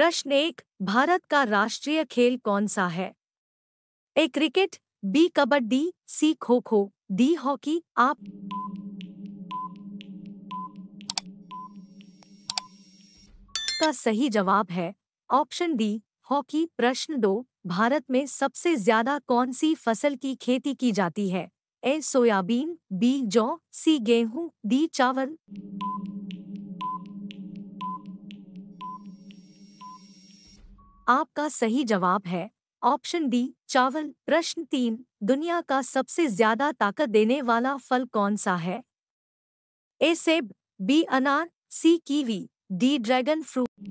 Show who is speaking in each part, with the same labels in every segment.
Speaker 1: प्रश्न एक भारत का राष्ट्रीय खेल कौन सा है A cricket B kabaddi C kho kho D hockey आप का सही जवाब है ऑप्शन डी हॉकी प्रश्न दो भारत में सबसे ज्यादा कौन सी फसल की खेती की जाती है ए सोयाबीन बी जौ सी गेहूं डी चावल आपका सही जवाब है ऑप्शन डी चावल प्रश्न तीन दुनिया का सबसे ज्यादा ताकत देने वाला फल कौन सा है ए सेब बी अनार C kiwi D dragon fruit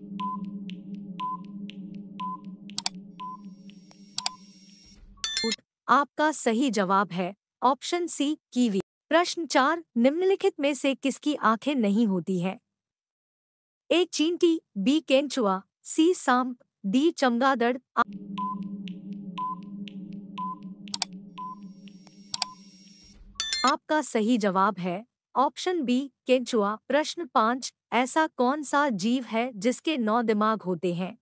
Speaker 1: आपका सही जवाब है ऑप्शन सी कीवी प्रश्न चार निम्नलिखित में से किसकी आंखें नहीं होती हैं ए चींटी बी केंचुआ सी सांप डी चमगादड़ आपका सही जवाब है ऑप्शन बी केंचुआ प्रश्न पांच ऐसा कौन सा जीव है जिसके नौ दिमाग होते हैं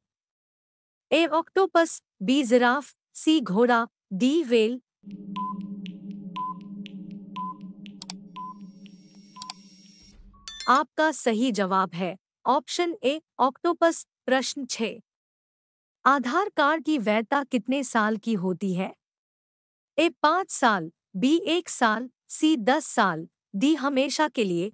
Speaker 1: A octopus B giraffe C घोड़ा डी वेल आपका सही जवाब है ऑप्शन ए ऑक्टोपस प्रश्न छः आधार कार्ड की वैधता कितने साल की होती है ए पाँच साल बी एक साल सी दस साल डी हमेशा के लिए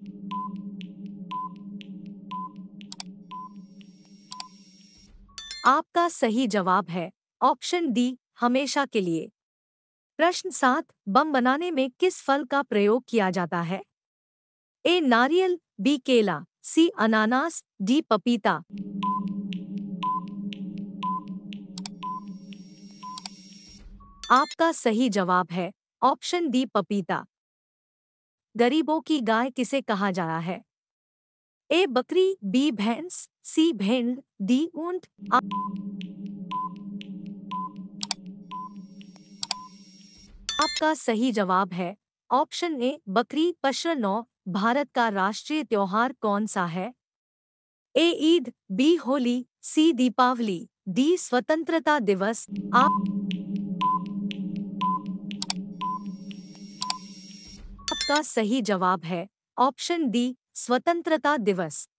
Speaker 1: आपका सही जवाब है ऑप्शन डी हमेशा के लिए प्रश्न सात बम बनाने में किस फल का प्रयोग किया जाता है ए नारियल बी केला सी अनानास डी पपीता आपका सही जवाब है ऑप्शन डी पपीता गरीबों की गाय किसे कहा जा रहा है ए बकरी बी भैंस सी भेंड डी ऊंट आपका सही जवाब है ऑप्शन ए बकरी पश्र नौ भारत का राष्ट्रीय त्योहार कौन सा है A Eid B Holi C Deepawali D स्वतंत्रता दिवस आप इसका सही जवाब है ऑप्शन डी स्वतंत्रता दिवस